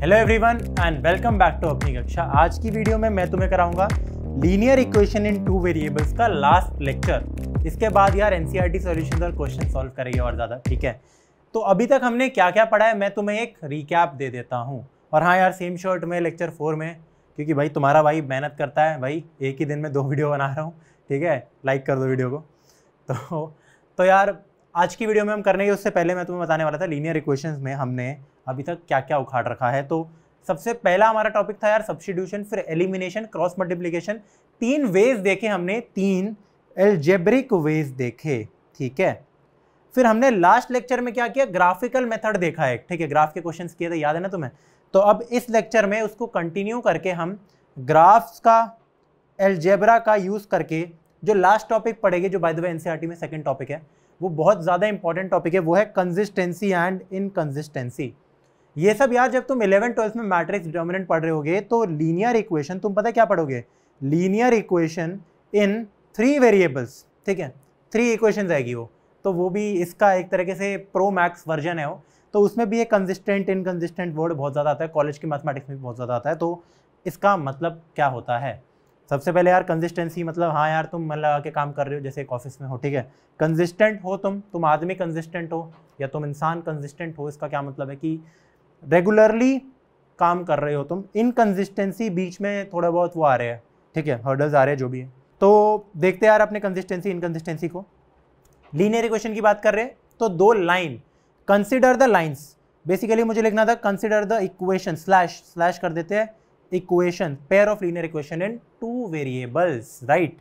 Hello everyone and welcome back to अपनी कक्षा आज की वीडियो में मैं तुम्हें कराऊंगा linear equation in two variables का लास्ट लेक्चर इसके बाद यार एनसीईआरटी सॉल्यूशंस e और क्वेश्चन सॉल्व करेंगे और ज़्यादा ठीक है तो अभी तक हमने क्या क्या पढ़ा है मैं तुम्हें एक रिकैप दे देता हूँ और हाँ यार सेम शॉर्ट में लेक्चर फोर में क्योंकि भाई तुम्हारा भाई मेहनत करता है भाई एक ही दिन में दो वीडियो बना रहा हूँ ठीक है लाइक कर दो वीडियो को तो तो यार आज की वीडियो में हम करने के उससे पहले मैं तुम्हें बताने वाला था लीनियर इक्वेशंस में हमने अभी तक क्या क्या उखाड़ रखा है तो सबसे पहला हमारा टॉपिक था यार सब्सिट्यूशन फिर एलिमिनेशन क्रॉस मल्टीप्लीकेशन तीन वेज देखे हमने तीन एलजेब्रिक वेज देखे ठीक है फिर हमने लास्ट लेक्चर में क्या किया ग्राफिकल मेथड देखा है ठीक है ग्राफ के क्वेश्चंस किए थे याद है ना तुम्हें तो अब इस लेक्चर में उसको कंटिन्यू करके हम ग्राफ्स का एल्जेब्रा का यूज़ करके जो लास्ट टॉपिक पढ़ेंगे जो बाय द वे एनसीईआरटी में सेकंड टॉपिक है वो बहुत ज़्यादा इंपॉर्टेंट टॉपिक है वो है कंसिस्टेंसी एंड इनकन्सिस्टेंसी ये सब यार जब तुम इलेवन ट्वेल्थ में मैट्रिक्स डिटर्मिनेंट पढ़ रहे होगे तो लीनियर इक्वेशन तुम पता क्या पढ़ोगे linear equation in three variables ठीक है थ्री इक्वेशन आएगी वो तो वो भी इसका एक तरीके से प्रो मैक्स वर्जन है वो तो उसमें भी एक कंसिस्टेंट इनकन्सिस्टेंट वर्ड बहुत ज़्यादा आता है कॉलेज की मैथमेटिक्स में भी बहुत ज़्यादा आता है तो इसका मतलब क्या होता है सबसे पहले यार कंसिस्टेंसी मतलब हाँ यार तुम मन लगा के काम कर रहे हो जैसे एक ऑफिस में हो ठीक है कंसिस्टेंट हो तुम तुम आदमी कंसिस्टेंट हो या तुम इंसान कंसिस्टेंट हो इसका क्या मतलब है कि रेगुलरली काम कर रहे हो तुम इनकन्सिस्टेंसी बीच में थोड़ा बहुत वो आ रहे हैं ठीक है हर्डल्स आ रहे हैं जो भी है तो देखते यार अपने कंसिस्टेंसी इनकन्सिस्टेंसी को लीनियर इक्वेशन की बात कर रहे हैं तो दो line consider the lines basically मुझे लिखना था consider the equation slash slash कर देते हैं equation pair of linear equation in two variables right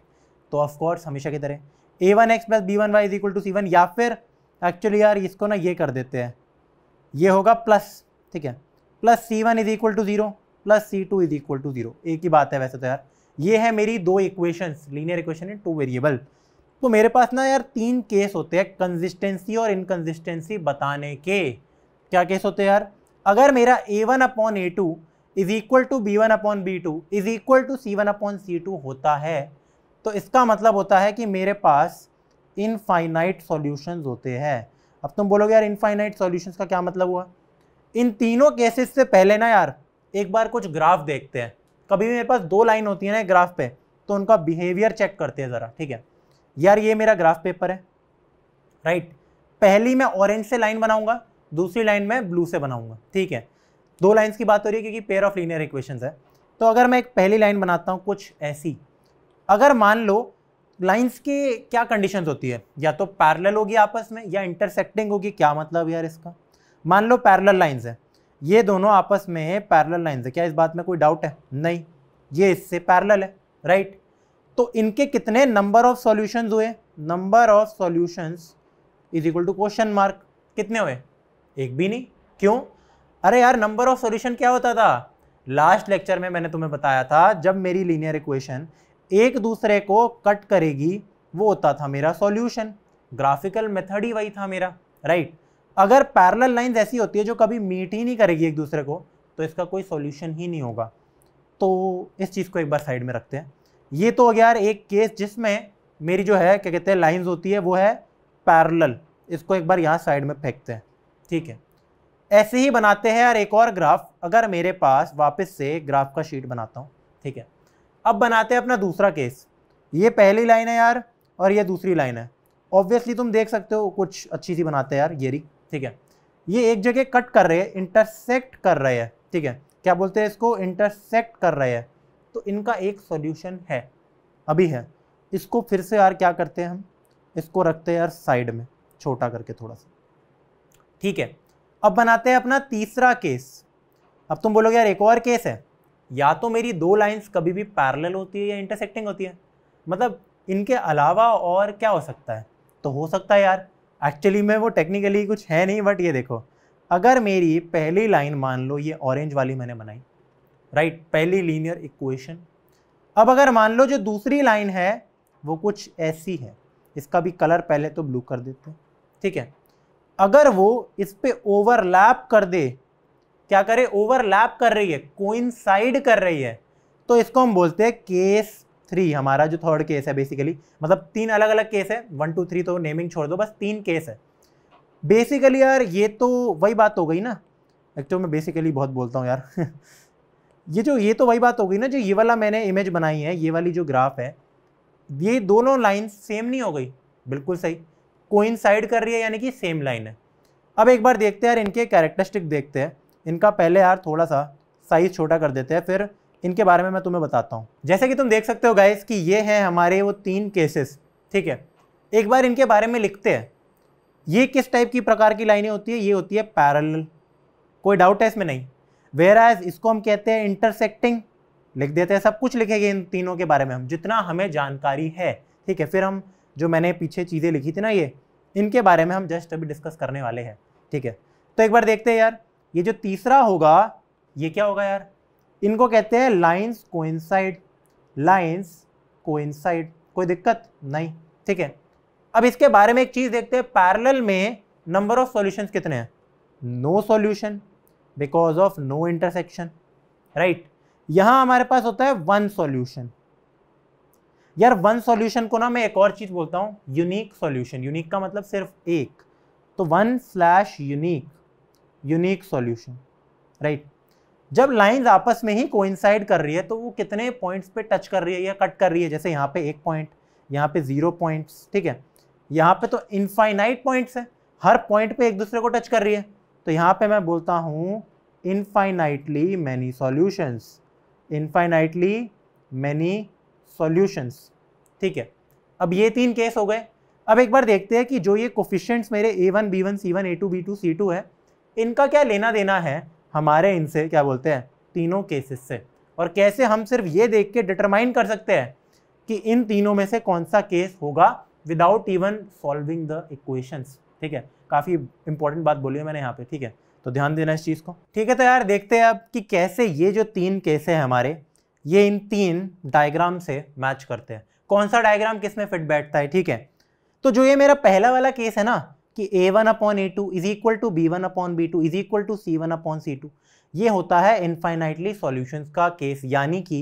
तो ऑफकोर्स हमेशा की तरह a one x plus b one y is equal to c one या फिर एक्चुअली यार इसको ना ये कर देते हैं ये होगा प्लस ठीक है plus c one is equal to zero plus c two is equal to zero एक ही बात है वैसे तो यार ये है मेरी दो equations linear equation in two variable तो मेरे पास ना यार तीन केस होते हैं कंसिस्टेंसी और इनकन्सिस्टेंसी बताने के क्या केस होते हैं यार अगर मेरा a one upon a two is equal to b one upon b two is equal to c one upon c two होता है तो इसका मतलब होता है कि मेरे पास इनफाइनाइट सॉल्यूशंस होते हैं अब तुम बोलोगे यार इनफाइनाइट सॉल्यूशंस का क्या मतलब हुआ इन तीनों केसेस से पहले ना यार एक बार कुछ ग्राफ देखते हैं कभी मेरे पास दो लाइन होती है ना ग्राफ पे तो उनका बिहेवियर चेक करते हैं ज़रा ठीक है यार ये मेरा ग्राफ पेपर है राइट पहली मैं ऑरेंज से लाइन बनाऊंगा दूसरी लाइन में ब्लू से बनाऊंगा ठीक है दो लाइन्स की बात हो रही है क्योंकि पेयर ऑफ लीनियर इक्वेशन है तो अगर मैं एक पहली लाइन बनाता हूँ कुछ ऐसी अगर मान लो लाइंस की क्या कंडीशंस होती है या तो पैरेलल होगी आपस में या इंटरसेक्टिंग होगी क्या मतलब यार इसका मान लो पैरल लाइन्स है ये दोनों आपस में पैरल लाइन्स है क्या इस बात में कोई डाउट है नहीं ये इससे पैरल है राइट तो इनके कितने नंबर ऑफ सोल्यूशन हुए number of solution is equal to question mark कितने हुए एक भी नहीं क्यों अरे यार नंबर ऑफ सॉल्यूशन क्या होता था लास्ट लेक्चर में मैंने तुम्हें बताया था जब मेरी लीनियर इक्वेशन एक दूसरे को कट करेगी वो होता था मेरा सॉल्यूशन ग्राफिकल मेथड ही वही था मेरा राइट right? अगर पैरल लाइन्स ऐसी होती है जो कभी मीट ही नहीं करेगी एक दूसरे को तो इसका कोई सोल्यूशन ही नहीं होगा तो इस चीज़ को एक बार साइड में रखते हैं ये तो यार एक केस जिसमें मेरी जो है क्या कहते हैं लाइन्स होती है वो है पैरल इसको एक बार यहाँ साइड में फेंकते हैं ठीक है ऐसे ही बनाते हैं यार एक और ग्राफ अगर मेरे पास वापस से ग्राफ का शीट बनाता हूँ ठीक है अब बनाते हैं अपना दूसरा केस ये पहली लाइन है यार और ये दूसरी लाइन है ऑब्वियसली तुम देख सकते हो कुछ अच्छी सी बनाते हैं यार ये ठीक है ये एक जगह कट कर रहे हैं इंटरसेक्ट कर रहे हैं ठीक है क्या बोलते हैं इसको इंटरसेक्ट कर रहे हैं तो इनका एक सॉल्यूशन है अभी है इसको फिर से यार क्या करते हैं हम इसको रखते हैं यार साइड में छोटा करके थोड़ा सा ठीक है अब बनाते हैं अपना तीसरा केस अब तुम बोलोगे यार एक और केस है या तो मेरी दो लाइंस कभी भी पैरेलल होती है या इंटरसेक्टिंग होती है मतलब इनके अलावा और क्या हो सकता है तो हो सकता है यार एक्चुअली में वो टेक्निकली कुछ है नहीं बट ये देखो अगर मेरी पहली लाइन मान लो ये ऑरेंज वाली मैंने बनाई राइट right? पहली लीनियर इक्वेशन अब अगर मान लो जो दूसरी लाइन है वो कुछ ऐसी है इसका भी कलर पहले तो ब्लू कर देते हैं ठीक है अगर वो इस पर ओवरलैप कर दे क्या करे ओवरलैप कर रही है कोइंसाइड कर रही है तो इसको हम बोलते हैं केस थ्री हमारा जो थर्ड केस है बेसिकली मतलब तीन अलग अलग केस है वन टू थ्री तो नेमिंग छोड़ दो बस तीन केस है बेसिकली यार ये तो वही बात हो गई ना एक्चुअली मैं बेसिकली बहुत बोलता हूँ यार ये जो ये तो वही बात हो गई ना जो ये वाला मैंने इमेज बनाई है ये वाली जो ग्राफ है ये दोनों लाइन सेम नहीं हो गई बिल्कुल सही कोइंसाइड कर रही है यानी कि सेम लाइन है अब एक बार देखते हैं यार इनके कैरेक्टरिस्टिक देखते हैं इनका पहले यार थोड़ा सा साइज़ छोटा कर देते हैं फिर इनके बारे में मैं तुम्हें बताता हूँ जैसे कि तुम देख सकते हो गाइस कि ये है हमारे वो तीन केसेस ठीक है एक बार इनके बारे में लिखते हैं ये किस टाइप की प्रकार की लाइनें होती है ये होती है पैरल कोई डाउट है इसमें नहीं वेर एज इसको हम कहते हैं इंटरसेक्टिंग लिख देते हैं सब कुछ लिखेंगे इन तीनों के बारे में हम जितना हमें जानकारी है ठीक है फिर हम जो मैंने पीछे चीज़ें लिखी थी ना ये इनके बारे में हम जस्ट अभी डिस्कस करने वाले हैं ठीक है तो एक बार देखते हैं यार ये जो तीसरा होगा ये क्या होगा यार इनको कहते हैं लाइन्स कोइंसाइड लाइन्स कोइंसाइड कोई दिक्कत नहीं ठीक है अब इसके बारे में एक चीज़ देखते हैं पैरेलल में नंबर ऑफ सॉल्यूशंस कितने हैं no solution because of no intersection right यहां हमारे पास होता है वन सॉल्यूशन यार वन सॉल्यूशन को ना मैं एक और चीज़ बोलता हूं यूनिक सॉल्यूशन यूनिक का मतलब सिर्फ एक तो one slash unique unique solution right जब लाइंस आपस में ही कोइंसाइड कर रही है तो वो कितने पॉइंट्स पे टच कर रही है या कट कर रही है जैसे यहाँ पे एक पॉइंट यहाँ पे जीरो पॉइंट्स ठीक है यहाँ पे तो इनफाइनाइट पॉइंट्स है हर पॉइंट पे एक दूसरे को टच कर रही है तो यहाँ पे मैं बोलता हूँ infinitely many solutions infinitely many solutions ठीक है अब ये तीन केस हो गए अब एक बार देखते हैं कि जो ये कोफिशेंट्स मेरे a one b one c one a two b two c two है इनका क्या लेना देना है हमारे इनसे क्या बोलते हैं तीनों केसेस से और कैसे हम सिर्फ ये देख के डिटरमाइन कर सकते हैं कि इन तीनों में से कौन सा केस होगा without even solving the equations ठीक है काफ़ी इंपॉर्टेंट बात बोली है मैंने यहाँ पे ठीक है तो ध्यान देना इस चीज़ को ठीक है तो यार देखते हैं अब कि कैसे ये जो तीन केस हैं हमारे ये इन तीन डायग्राम से मैच करते हैं कौन सा डायग्राम किस में फिट बैठता है ठीक है तो जो ये मेरा पहला वाला केस है ना कि a one upon a two is equal to b one upon b two is equal to c one upon c two ये होता है इनफाइनाइटली सॉल्यूशन का केस यानी कि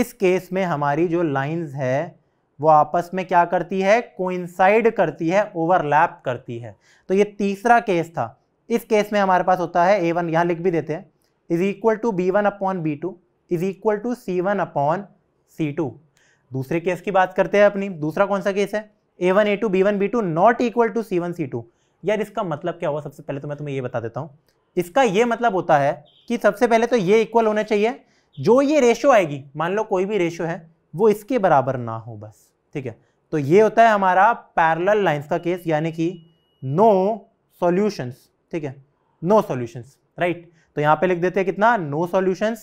इस केस में हमारी जो लाइंस है वो आपस में क्या करती है कोइंसाइड करती है ओवरलैप करती है तो ये तीसरा केस था इस केस में हमारे पास होता है ए वन यहाँ लिख भी देते हैं is equal to b one upon b two is equal to c one upon c two दूसरे केस की बात करते हैं अपनी दूसरा कौन सा केस है a one a two b one b two not equal to c one c two यार इसका मतलब क्या हुआ सबसे पहले तो मैं तुम्हें ये बता देता हूँ इसका ये मतलब होता है कि सबसे पहले तो ये इक्वल होना चाहिए जो ये रेशो आएगी मान लो कोई भी रेशो है वो इसके बराबर ना हो बस ठीक है तो ये होता है हमारा पैरल लाइन्स का केस यानी कि नो सोल्यूशन ठीक है नो सोल्यूशन राइट तो यहाँ पे लिख देते हैं कितना नो सोल्यूशन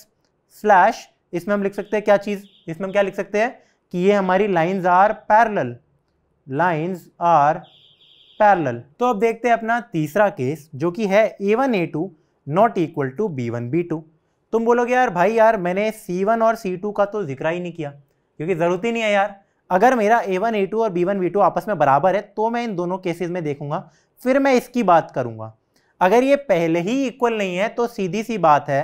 स्लैश इसमें हम लिख सकते हैं क्या चीज़ इसमें हम क्या लिख सकते हैं कि ये हमारी lines are parallel lines are parallel तो अब देखते हैं अपना तीसरा केस जो कि है a one a two not equal to b one b two तुम बोलोगे यार भाई यार मैंने सी वन और सी टू का तो जिक्र ही नहीं किया क्योंकि ज़रूरत ही नहीं है यार अगर मेरा ए वन ए टू और बी वन बी टू आपस में बराबर है तो मैं इन दोनों केसेस में देखूंगा फिर मैं इसकी बात करूंगा अगर ये पहले ही इक्वल नहीं है तो सीधी सी बात है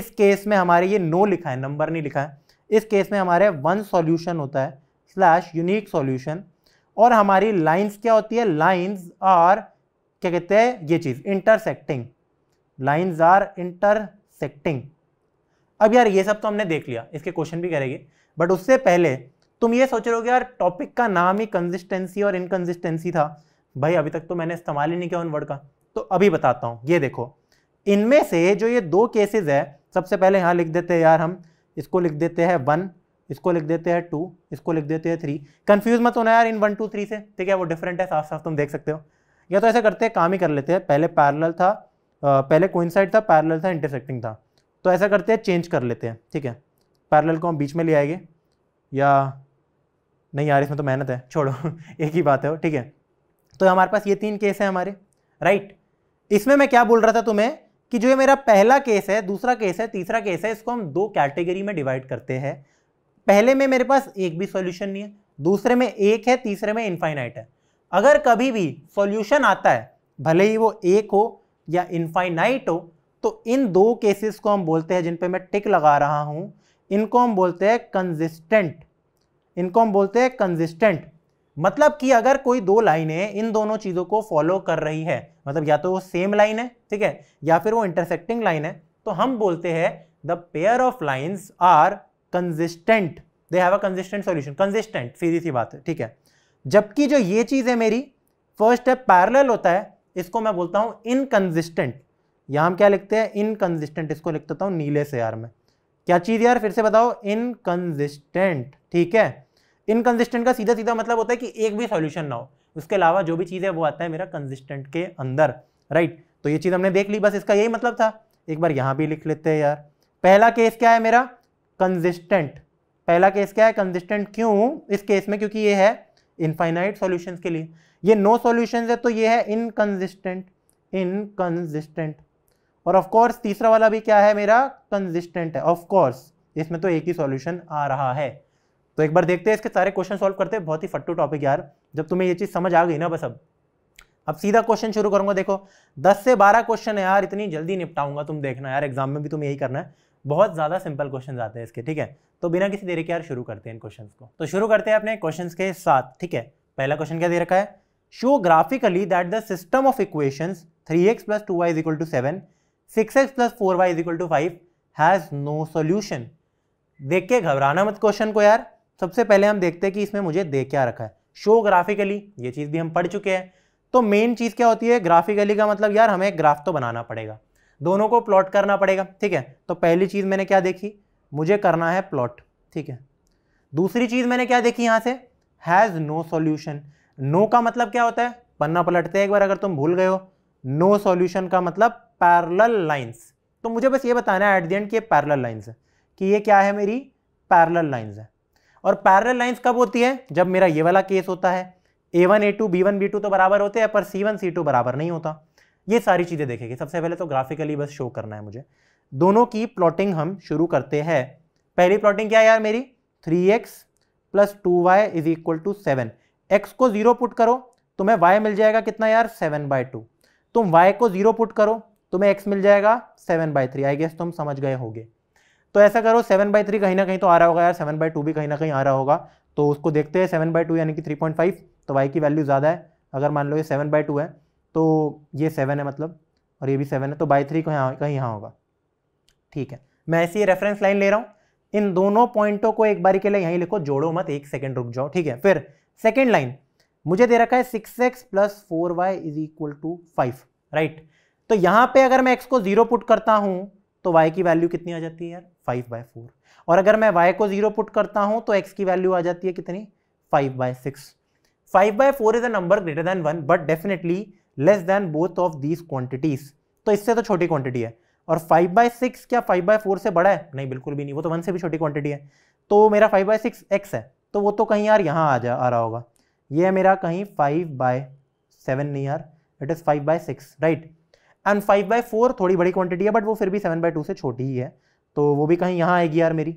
इस केस में हमारे ये नो लिखा है नंबर नहीं लिखा है इस केस में हमारे वन सॉल्यूशन होता है स्लैश यूनिक सॉल्यूशन और हमारी लाइंस क्या होती है लाइंस आर क्या कहते हैं ये चीज़ इंटरसेक्टिंग लाइंस आर इंटरसेक्टिंग अब यार ये सब तो हमने देख लिया इसके क्वेश्चन भी करेंगे बट उससे पहले तुम ये सोच रहे हो यार टॉपिक का नाम ही कंसिस्टेंसी और इनकन्सिस्टेंसी था भाई अभी तक तो मैंने इस्तेमाल ही नहीं किया उन वर्ड का तो अभी बताता हूँ ये देखो इनमें से जो ये दो केसेस है सबसे पहले यहाँ लिख देते हैं यार हम इसको लिख देते हैं वन इसको लिख देते हैं टू इसको लिख देते हैं थ्री कंफ्यूज मत होना यार इन वन टू थ्री से ठीक है वो डिफरेंट है साफ साफ तुम देख सकते हो या तो ऐसा करते हैं काम ही कर लेते हैं पहले पैरल था पहले कोइंसाइड था पैरल था इंटरसेक्टिंग था तो ऐसा करते हैं चेंज कर लेते हैं ठीक है पैरल को हम बीच में ले आएंगे या नहीं यार इसमें तो मेहनत है छोड़ो एक ही बात है ठीक है तो हमारे पास ये तीन केस हैं हमारे राइट इसमें मैं क्या बोल रहा था तुम्हें कि जो ये मेरा पहला केस है दूसरा केस है तीसरा केस है इसको हम दो कैटेगरी में डिवाइड करते हैं पहले में मेरे पास एक भी सॉल्यूशन नहीं है दूसरे में एक है तीसरे में इनफाइनाइट है अगर कभी भी सॉल्यूशन आता है भले ही वो एक हो या इनफाइनाइट हो तो इन दो केसेस को हम बोलते हैं जिन पे मैं टिक लगा रहा हूँ इनको हम बोलते हैं कंसिस्टेंट इनको हम बोलते हैं कंसिस्टेंट मतलब कि अगर कोई दो लाइनें इन दोनों चीज़ों को फॉलो कर रही है मतलब या तो वो सेम लाइन है ठीक है या फिर वो इंटरसेक्टिंग लाइन है तो हम बोलते हैं the pair of lines are consistent they have a consistent solution consistent सीधी सी बात है ठीक है जबकि जो ये चीज़ है मेरी फर्स्ट स्टेप पैरेलल होता है इसको मैं बोलता हूं इनकन्सिस्टेंट यहां हम क्या लिखते हैं इनकन्सिस्टेंट इसको लिख देता हूं नीले से यार मैं क्या चीज़ यार फिर से बताओ इनकन्सिस्टेंट ठीक है इनकन्सिस्टेंट का सीधा सीधा मतलब होता है कि एक भी सॉल्यूशन ना हो उसके अलावा जो भी चीज़ है वो आता है मेरा कंसिस्टेंट के अंदर राइट तो ये चीज़ हमने देख ली बस इसका यही मतलब था एक बार यहां भी लिख लेते हैं यार पहला केस क्या है मेरा कंजिस्टेंट पहला केस क्या है कंजिस्टेंट क्यों इस केस में क्योंकि ये है इनफाइनाइट सॉल्यूशंस के लिए ये नो no सॉल्यूशंस है तो ये है इनकन्सिस्टेंट इनकन्सिस्टेंट और ऑफ कोर्स तीसरा वाला भी क्या है मेरा कंसिस्टेंट है ऑफ कोर्स इसमें तो एक ही सॉल्यूशन आ रहा है तो एक बार देखते हैं इसके सारे क्वेश्चन सॉल्व करते हैं बहुत ही फट्टू टॉपिक यार जब तुम्हें ये चीज़ समझ आ गई ना बस अब अब सीधा क्वेश्चन शुरू करूंगा देखो 10 से 12 क्वेश्चन है यार इतनी जल्दी निपटाऊंगा तुम देखना यार एग्जाम में भी तुम यही करना है बहुत ज़्यादा सिंपल क्वेश्चन आते हैं इसके ठीक है तो बिना किसी देरी के यार शुरू करते हैं इन क्वेश्चन को तो शुरू करते हैं अपने क्वेश्चन के साथ ठीक है पहला क्वेश्चन क्या दे रखा है show graphically that the system of equation three x plus two y is equal to seven six x plus four y is equal to five has no solution देख के घबराना मत क्वेश्चन को यार सबसे पहले हम देखते हैं कि इसमें मुझे दे क्या रखा है शो ग्राफिकली ये चीज़ भी हम पढ़ चुके हैं तो मेन चीज़ क्या होती है ग्राफिकली का मतलब यार हमें ग्राफ तो बनाना पड़ेगा दोनों को प्लॉट करना पड़ेगा ठीक है तो पहली चीज़ मैंने क्या देखी मुझे करना है प्लॉट ठीक है दूसरी चीज़ मैंने क्या देखी यहां से हैज़ नो सोल्यूशन नो का मतलब क्या होता है पन्ना पलटते हैं एक बार अगर तुम भूल गए हो नो सोल्यूशन का मतलब पैरल लाइन्स तो मुझे बस ये बताना है एट दी एंड की पैरल लाइन्स है कि ये क्या है मेरी पैरल लाइन्स है और पैरल लाइन्स कब होती है जब मेरा ये वाला केस होता है a one a two b one b two तो बराबर होते हैं पर सी वन सी टू बराबर नहीं होता ये सारी चीज़ें देखेंगे सबसे पहले तो ग्राफिकली बस शो करना है मुझे दोनों की प्लॉटिंग हम शुरू करते हैं पहली प्लॉटिंग क्या है यार मेरी three x plus two y is equal to seven x को जीरो पुट करो तुम्हें वाई मिल जाएगा कितना यार सेवन बाय टू तुम वाई को जीरो पुट करो तुम्हें एक्स मिल जाएगा seven by three I guess तुम समझ गए होगे तो ऐसा करो सेवन बाय थ्री कहीं ना कहीं तो आ रहा होगा यार सेवन बाय टू भी कहीं ना कहीं आ रहा होगा तो उसको देखते हैं सेवन बाय टू यानी कि थ्री पॉइंट फाइव तो वाई की वैल्यू ज़्यादा है अगर मान लो ये सेवन बाय टू है तो ये सेवन है मतलब और ये भी सेवन है तो बाई थ्री को यहाँ कहीं यहाँ होगा ठीक है मैं ऐसी रेफरेंस लाइन ले रहा हूँ इन दोनों पॉइंटों को एक बारी के लिए यहीं लिखो जोड़ो मत एक सेकेंड रुक जाओ ठीक है फिर सेकेंड लाइन मुझे दे रखा है six x plus four y is equal to five right तो यहाँ पे अगर मैं एक्स को जीरो पुट करता हूँ तो वाई की वैल्यू कितनी आ जाती है यार फाइव बाय फोर और अगर मैं वाई को जीरो पुट करता हूँ तो एक्स की वैल्यू आ जाती है कितनी five by six five by four is a number greater than one but definitely less than both of these quantities तो इससे तो छोटी क्वांटिटी है और फाइव बाय सिक्स क्या फाइव बाय फोर से बड़ा है नहीं बिल्कुल भी नहीं वो तो वन से भी छोटी क्वांटिटी है तो मेरा फाइव बाय सिक्स एक्स है तो वो तो कहीं यार यहाँ आ जा आ रहा होगा ये है मेरा कहीं फाइव बाय सेवन नहीं यार it is five by six right and five by four थोड़ी बड़ी क्वांटिटी है बट वो फिर भी सेवन बाय टू से छोटी ही है तो वो भी कहीं यहाँ आएगी यार मेरी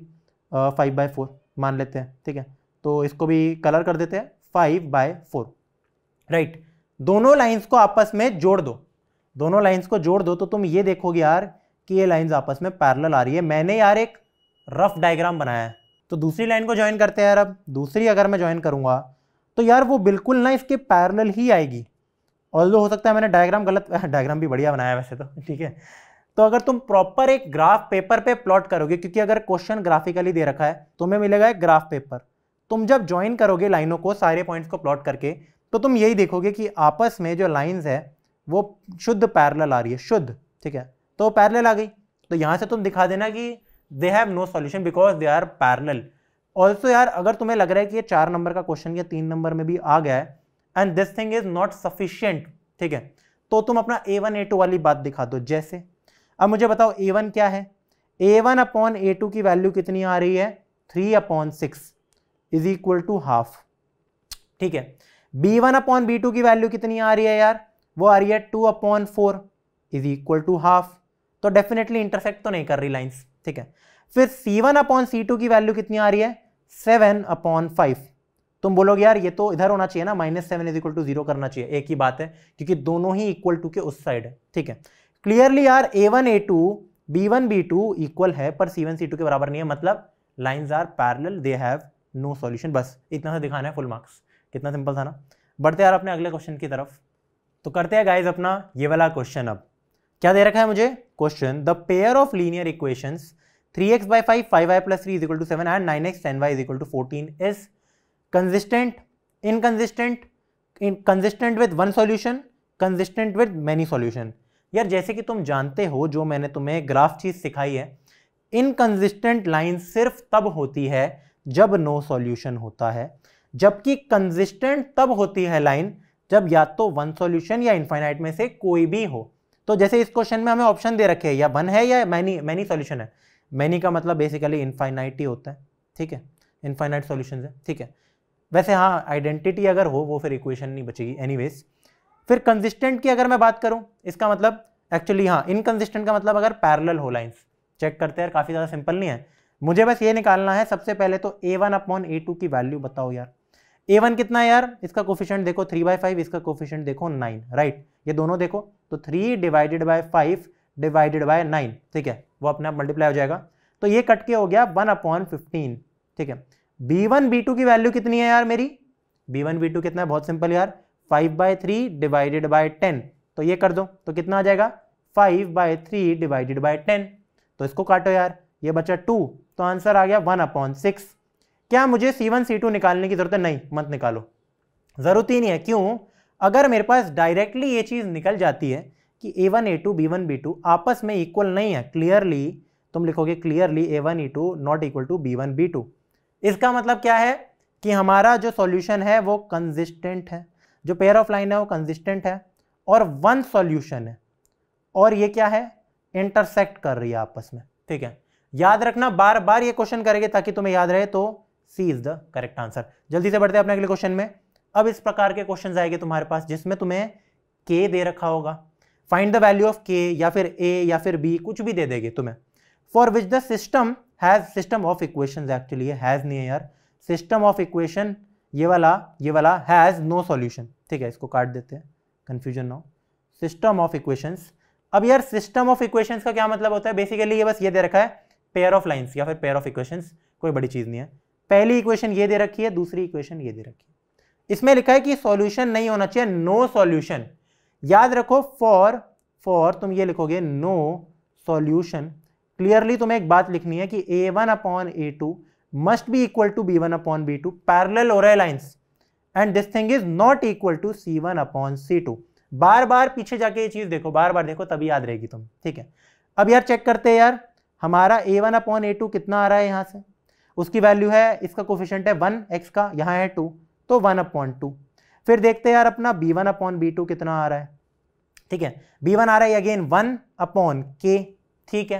फाइव बाय फोर मान लेते हैं ठीक है तो इसको भी कलर कर देते हैं फाइव बाय फोर राइट दोनों लाइंस को आपस में जोड़ दो दोनों लाइंस को जोड़ दो तो तुम ये देखोगे यार कि ये लाइंस आपस में पैरेलल आ रही है मैंने यार एक रफ डायग्राम बनाया है तो दूसरी लाइन को ज्वाइन करते हैं यार अब दूसरी अगर मैं ज्वाइन करूँगा तो यार वो बिल्कुल ना इसके पैरेलल ही आएगी ऑल हो सकता है मैंने डायग्राम गलत डायग्राम भी बढ़िया बनाया वैसे तो ठीक है तो अगर तुम प्रॉपर एक ग्राफ पेपर पे प्लॉट करोगे क्योंकि अगर क्वेश्चन ग्राफिकली दे रखा है तुम्हें मिलेगा एक ग्राफ पेपर तुम जब ज्वाइन करोगे लाइनों को सारे पॉइंट्स को प्लॉट करके तो तुम यही देखोगे कि आपस में जो लाइंस है वो शुद्ध पैरल आ रही है शुद्ध ठीक है तो पैरल आ गई तो यहाँ से तुम दिखा देना कि they have no solution because they are parallel also यार अगर तुम्हें लग रहा है कि ये चार नंबर का क्वेश्चन या तीन नंबर में भी आ गया है and this thing is not sufficient ठीक है तो तुम अपना ए वन ए टू वाली बात दिखा दो जैसे अब मुझे बताओ ए वन क्या है a one upon a two की वैल्यू कितनी आ रही है three upon six is equal to half ठीक है b one upon b two की वैल्यू कितनी आ रही है यार वो आ रही है two upon four is equal to half तो डेफिनेटली इंटरसेक्ट तो नहीं कर रही लाइंस ठीक है फिर c one upon c two की वैल्यू कितनी आ रही है सेवन अपॉन फाइव तुम बोलोगे यार ये तो इधर होना चाहिए ना minus seven is equal to zero करना चाहिए एक ही बात है क्योंकि दोनों ही इक्वल टू के उस साइड है ठीक है क्लियरली यार a one a two b one b two equal है पर सी वन सी टू के बराबर नहीं है मतलब lines are parallel they have no solution बस इतना सा दिखाना है फुल मार्क्स कितना सिंपल था ना बढ़ते यार अपने अगले क्वेश्चन की तरफ तो करते हैं गाइज अपना ये वाला क्वेश्चन अब क्या दे रखा है मुझे question the pair of linear equation three x by five five y plus three is to seven and nine x ten y is to fourteen is consistent inconsistent consistent with one solution consistent with many solution यार जैसे कि तुम जानते हो जो मैंने तुम्हें graph चीज़ सिखाई है इनकन्सिस्टेंट लाइन सिर्फ तब होती है जब नो no सॉल्यूशन होता है जबकि कंसिस्टेंट तब होती है लाइन जब या तो वन सॉल्यूशन या इनफाइनाइट में से कोई भी हो तो जैसे इस क्वेश्चन में हमें ऑप्शन दे रखे हैं या वन है या मैनी मैनी सॉल्यूशन है मैनी का मतलब बेसिकली इनफाइनाइट ही होता है ठीक है इनफाइनाइट सॉल्यूशन है ठीक है वैसे हाँ आइडेंटिटी अगर हो वो फिर इक्वेशन नहीं बचेगी एनी फिर कंसिस्टेंट की अगर मैं बात करूँ इसका मतलब एक्चुअली हाँ इनकन्सिस्टेंट का मतलब अगर पैरल हो लाइन्स चेक करते हैं यार काफ़ी ज़्यादा सिंपल नहीं है मुझे बस ये निकालना है सबसे पहले तो a one upon a two की वैल्यू बताओ यार ए वन कितना है यार इसका कोफिशियंट देखो थ्री बाय फाइव इसका कोफिशियंट देखो नाइन राइट ये दोनों देखो तो three divided by five divided by nine ठीक है वो अपने आप मल्टीप्लाई हो जाएगा तो ये कट के हो गया वन अपॉन फिफ्टीन ठीक है बी वन बी टू की वैल्यू कितनी है यार मेरी बी वन बी टू कितना है बहुत सिंपल यार five by three divided by ten तो ये कर दो तो कितना आ जाएगा five by three divided by ten तो इसको काटो यार ये बचा टू तो आंसर आ गया वन अपॉन सिक्स क्या मुझे सी वन सी टू निकालने की जरूरत है नहीं मत निकालो जरूरत ही नहीं है क्यों अगर मेरे पास डायरेक्टली ये चीज़ निकल जाती है कि a one a two b one b two आपस में इक्वल नहीं है क्लियरली तुम लिखोगे clearly a one e two not equal to b one b two इसका मतलब क्या है कि हमारा जो सॉल्यूशन है वो कंसिस्टेंट है जो पेयर ऑफ लाइन है वो कंसिस्टेंट है और वन सॉल्यूशन है और ये क्या है इंटरसेक्ट कर रही है आपस में ठीक है याद रखना बार बार ये क्वेश्चन करेंगे ताकि तुम्हें याद रहे तो C is the correct answer जल्दी से बढ़ते हैं अपने अगले क्वेश्चन में अब इस प्रकार के क्वेश्चन आएंगे तुम्हारे पास जिसमें तुम्हें के दे रखा होगा find the value of k या फिर ए या फिर बी कुछ भी दे देंगे तुम्हें for which the system has system of equation actually has नहीं है यार सिस्टम ऑफ इक्वेशन ये वाला ये वाला हैज नो सॉल्यूशन ठीक है इसको काट देते हैं confusion no system of equations अब यार सिस्टम ऑफ इक्वेशंस का क्या मतलब होता है बेसिकली ये बस ये दे रखा है पेयर ऑफ लाइंस या फिर पेयर ऑफ इक्वेशंस कोई बड़ी चीज़ नहीं है पहली इक्वेशन ये दे रखी है दूसरी इक्वेशन ये दे रखी है इसमें लिखा है कि सॉल्यूशन नहीं होना चाहिए नो सॉल्यूशन याद रखो फॉर फॉर तुम ये लिखोगे नो सॉल्यूशन क्लियरली तुम्हें एक बात लिखनी है कि a one upon a two must be equal to b one upon b two parallel और lines and this thing is not equal to c one upon c two बार बार पीछे जाके ये चीज़ देखो बार बार देखो तभी याद रहेगी तुम ठीक है अब यार चेक करते हैं यार हमारा a one upon a two कितना आ रहा है यहां से उसकी वैल्यू है इसका कोफिशेंट है वन एक्स का यहाँ है टू तो वन अपॉन टू फिर देखते हैं यार अपना b one upon b two कितना आ रहा है ठीक है बी वन आ रहा है अगेन वन अपॉन के ठीक है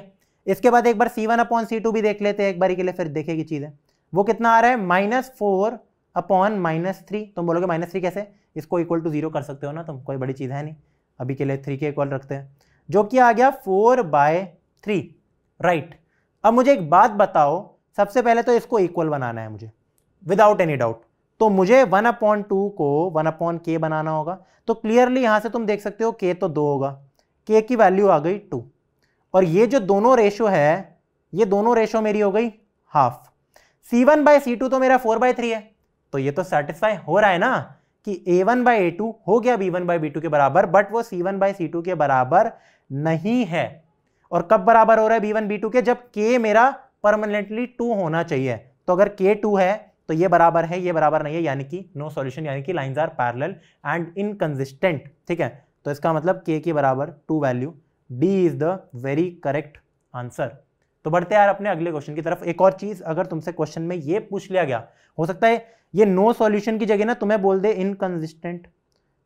इसके बाद एक बार c one upon c two भी देख लेते हैं एक बारी के लिए फिर देखेगी चीज़ें वो कितना आ रहा है minus four upon minus three तुम बोलोगे माइनस थ्री कैसे इसको इक्वल टू जीरो कर सकते हो ना तुम कोई बड़ी चीज़ है नहीं अभी के लिए थ्री के इक्वल रखते हैं जो कि आ गया फोर बाय थ्री राइट अब मुझे एक बात बताओ सबसे पहले तो इसको इक्वल बनाना है मुझे विदाउट एनी डाउट तो मुझे वन अपॉन टू को वन अपॉन के बनाना होगा तो क्लियरली यहां से तुम देख सकते हो के तो दो होगा के की वैल्यू आ गई टू और ये जो दोनों रेशो है ये दोनों रेशो मेरी हो गई half c one by c two तो मेरा फोर बाय थ्री है तो ये तो सेटिस्फाई हो रहा है ना कि a one by a two हो गया b one by b two के बराबर बट वो c one by c two के बराबर नहीं है और कब बराबर हो रहा है बी वन बी टू के जब के मेरा परमानेंटली टू होना चाहिए तो अगर के टू है तो ये बराबर है ये बराबर नहीं है यानी कि नो सॉल्यूशन यानी कि lines are parallel and inconsistent ठीक है तो इसका मतलब के के बराबर two value d is the very correct answer तो बढ़ते यार अपने अगले क्वेश्चन की तरफ एक और चीज़ अगर तुमसे क्वेश्चन में ये पूछ लिया गया हो सकता है ये नो सॉल्यूशन की जगह ना तुम्हें बोल दे इनकन्सिस्टेंट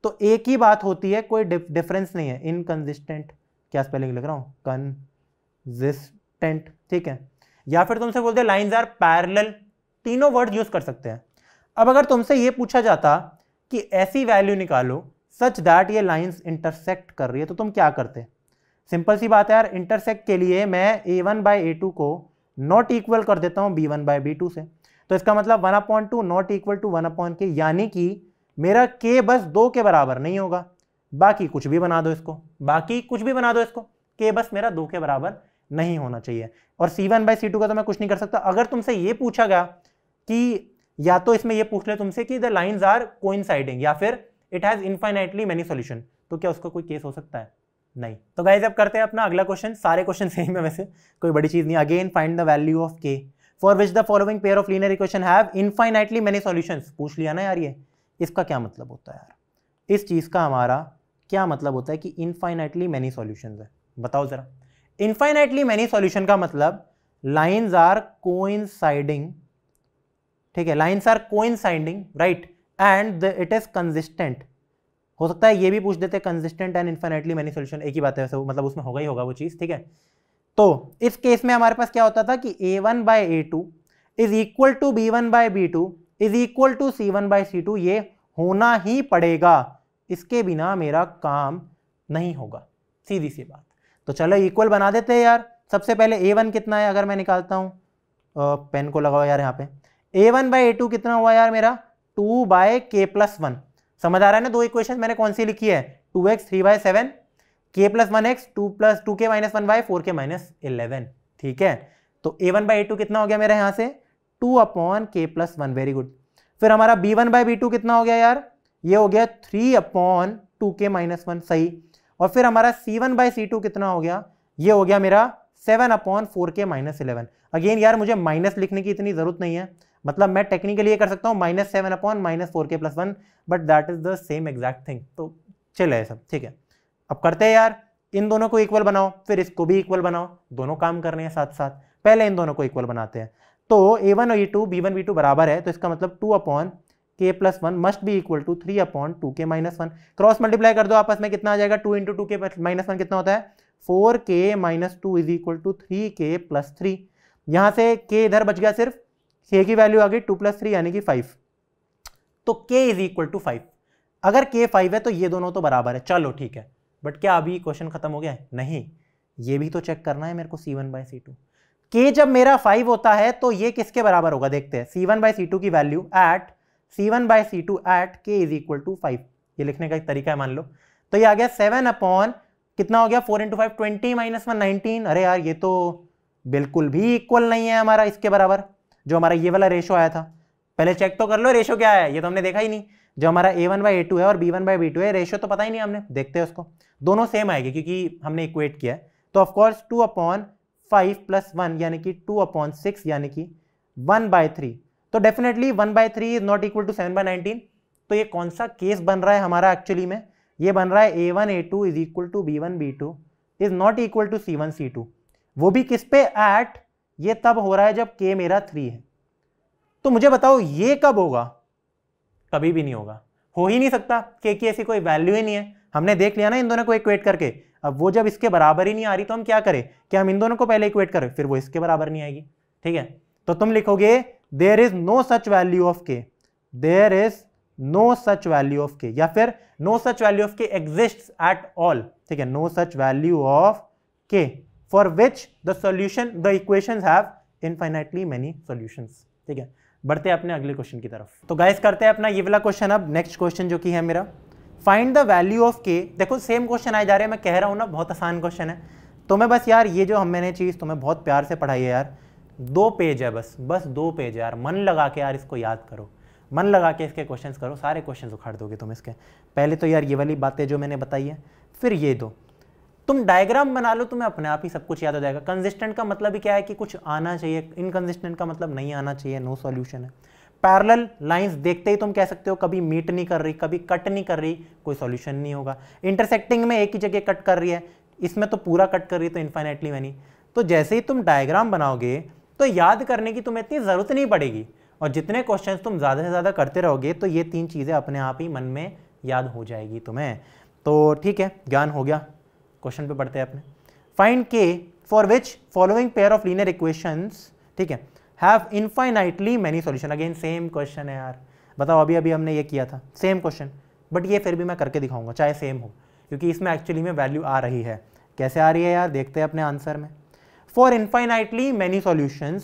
तो एक ही बात होती है कोई डिफरेंस नहीं है इनकन्सिस्टेंट क्या स्पेलिंग लग रहा हूं कन्जिस्टेंट ठीक है या फिर तुमसे बोलते लाइन्स आर पैरल तीनों वर्ड यूज कर सकते हैं अब अगर तुमसे ये पूछा जाता कि ऐसी वैल्यू निकालो सच दैट ये लाइन्स इंटरसेक्ट कर रही है तो तुम क्या करते सिंपल सी बात है यार इंटरसेक्ट के लिए मैं a one by a two को नॉट इक्वल कर देता हूँ b one by b two से तो इसका मतलब one upon two not equal to one upon k यानी कि मेरा के बस दो के बराबर नहीं होगा बाकी कुछ भी बना दो इसको बाकी कुछ भी बना दो इसको के बस मेरा दो के बराबर नहीं होना चाहिए और c one by c two का तो मैं कुछ नहीं कर सकता अगर तुमसे ये पूछा गया कि या तो इसमें यह पूछ ले तुमसे कि द लाइन्स आर कोइंसाइडिंग या फिर it has infinitely many solution तो क्या उसका कोई केस हो सकता है नहीं तो गाइज अब करते हैं अपना अगला क्वेश्चन सारे क्वेश्चन सेम है वैसे कोई बड़ी चीज़ नहीं again find the value of k for which the following pair of linear equation have infinitely many solution पूछ लिया ना यार ये इसका क्या मतलब होता है यार इस चीज़ का हमारा क्या मतलब होता है कि इनफाइनाइटली मैनी सोल्यूशन है बताओ ज़रा इनफाइनाइटली मैनी सॉल्यूशन का मतलब लाइन्स आर कोइंसाइडिंग ठीक है lines are coinciding right and it is consistent हो सकता है ये भी पूछ देते consistent and infinitely many solution एक ही बात है वैसे मतलब उसमें होगा ही होगा वो चीज़ ठीक है तो इस केस में हमारे पास क्या होता था कि a one by a two is equal to b one by b two is equal to c one by c two ये होना ही पड़ेगा इसके बिना मेरा काम नहीं होगा सीधी सी बात तो चलो इक्वल बना देते हैं यार सबसे पहले ए वन कितना है अगर मैं निकालता हूँ पेन को लगाओ यार यहाँ पे a one by a two कितना हुआ यार मेरा two by k plus one समझ आ रहा है ना दो इक्वेशन मैंने कौन सी लिखी है two x three by seven k plus one x two plus two के minus one by four k minus eleven ठीक है तो a one by a two कितना हो गया मेरे यहाँ से two upon k plus one very good फिर हमारा b one by b two कितना हो गया यार ये हो गया थ्री अपॉन टू के माइनस वन सही और फिर हमारा सी वन बाई सी टू कितना हो गया ये हो गया मेरा seven upon four k minus eleven again यार मुझे माइनस लिखने की इतनी ज़रूरत नहीं है मतलब मैं टेक्निकली ये कर सकता हूँ minus seven upon minus four k plus one but that is the same exact thing तो चले है सब ठीक है अब करते हैं यार इन दोनों को इक्वल बनाओ फिर इसको भी इक्वल बनाओ दोनों काम कर रहे हैं साथ साथ पहले इन दोनों को इक्वल बनाते हैं तो ए वन और a two b one b two बराबर है तो इसका मतलब two upon k plus one must be equal to three upon two के माइनस वन क्रॉस मल्टीप्लाई कर दो आपस में कितना आ जाएगा टू इंटू टू के माइनस वन कितना होता है four k minus two is equal to three k plus three यहाँ से के इधर बच गया सिर्फ के की वैल्यू आ गई टू प्लस थ्री यानी कि फाइव तो के इज इक्वल टू फाइव अगर के फाइव है तो ये दोनों तो बराबर है चलो ठीक है बट क्या अभी क्वेश्चन खत्म हो गया है नहीं ये भी तो चेक करना है मेरे को c one by c two के जब मेरा फाइव होता है तो ये किसके बराबर होगा देखते हैं c one by c two की value at c one by c two at k is equal to five ये लिखने का एक तरीका है मान लो तो ये आ गया सेवन अपॉन कितना हो गया four into five twenty minus one nineteen अरे यार ये तो बिल्कुल भी इक्वल नहीं है हमारा इसके बराबर जो हमारा ये वाला रेशो आया था पहले चेक तो कर लो रेशो क्या है ये तो हमने देखा ही नहीं जो हमारा a one by a two है और b one by b two है रेशो तो पता ही नहीं हमने देखते हैं उसको दोनों सेम आएगी क्योंकि हमने इक्वेट किया है तो of course two upon five plus one यानी कि टू अपॉन सिक्स यानी कि वन बाय थ्री तो definitely one by three is not equal to seven by nineteen तो ये कौन सा केस बन रहा है हमारा एक्चुअली में ये बन रहा है a one a two is equal to b one b two is not equal to c one c two वो भी किस पे एट ये तब हो रहा है जब के मेरा थ्री है तो मुझे बताओ ये कब होगा कभी भी नहीं होगा हो ही नहीं सकता के की ऐसी कोई वैल्यू ही नहीं है हमने देख लिया ना इन दोनों को इक्वेट करके अब वो जब इसके बराबर ही नहीं आ रही तो हम क्या करें कि हम इन दोनों को पहले इक्वेट करें फिर वो इसके बराबर नहीं आएगी ठीक है तो तुम लिखोगे there is no such value of k there is no such value of k या फिर no such value of k exist at all ठीक है no such value of k for which the solution the equation have infinitely many solution ठीक है बढ़ते हैं अपने अगले क्वेश्चन की तरफ तो गाइस करते हैं अपना ये वाला क्वेश्चन अब नेक्स्ट क्वेश्चन जो कि है मेरा फाइंड द वैल्यू ऑफ के देखो सेम क्वेश्चन आए जा रहे हैं मैं कह रहा हूँ ना बहुत आसान क्वेश्चन है तो मैं बस यार ये जो हम मैंने चीज़ तुम्हें बहुत प्यार से पढ़ाई है यार दो पेज है बस बस दो पेज है यार मन लगा के यार इसको याद करो मन लगा के इसके क्वेश्चंस करो सारे क्वेश्चंस उखाड़ दोगे तुम इसके पहले तो यार ये वाली बातें जो मैंने बताई है फिर ये दो तुम डायग्राम बना लो तुम्हें अपने आप ही सब कुछ याद हो जाएगा कंसिस्टेंट का मतलब ही क्या है कि कुछ आना चाहिए इनकन्सिस्टेंट का मतलब नहीं आना चाहिए नो सॉल्यूशन है पैरल लाइंस देखते ही तुम कह सकते हो कभी मीट नहीं कर रही कभी कट नहीं कर रही कोई सॉल्यूशन नहीं होगा इंटरसेक्टिंग में एक ही जगह कट कर रही है इसमें तो पूरा कट कर रही है तो इन्फाइनेटली मैनी तो जैसे ही तुम डायग्राम बनाओगे तो याद करने की तुम्हें इतनी ज़रूरत नहीं पड़ेगी और जितने क्वेश्चन तुम ज़्यादा से ज़्यादा करते रहोगे तो ये तीन चीज़ें अपने आप ही मन में याद हो जाएगी तुम्हें तो ठीक है ज्ञान हो गया क्वेश्चन पे पढ़ते हैं अपने find k for which following pair of linear equations ठीक है have infinitely many solution again same question है यार बताओ अभी अभी हमने ये किया था सेम क्वेश्चन बट ये फिर भी मैं करके दिखाऊंगा चाहे सेम हो क्योंकि इसमें एक्चुअली में वैल्यू आ रही है कैसे आ रही है यार देखते हैं अपने आंसर में for many solution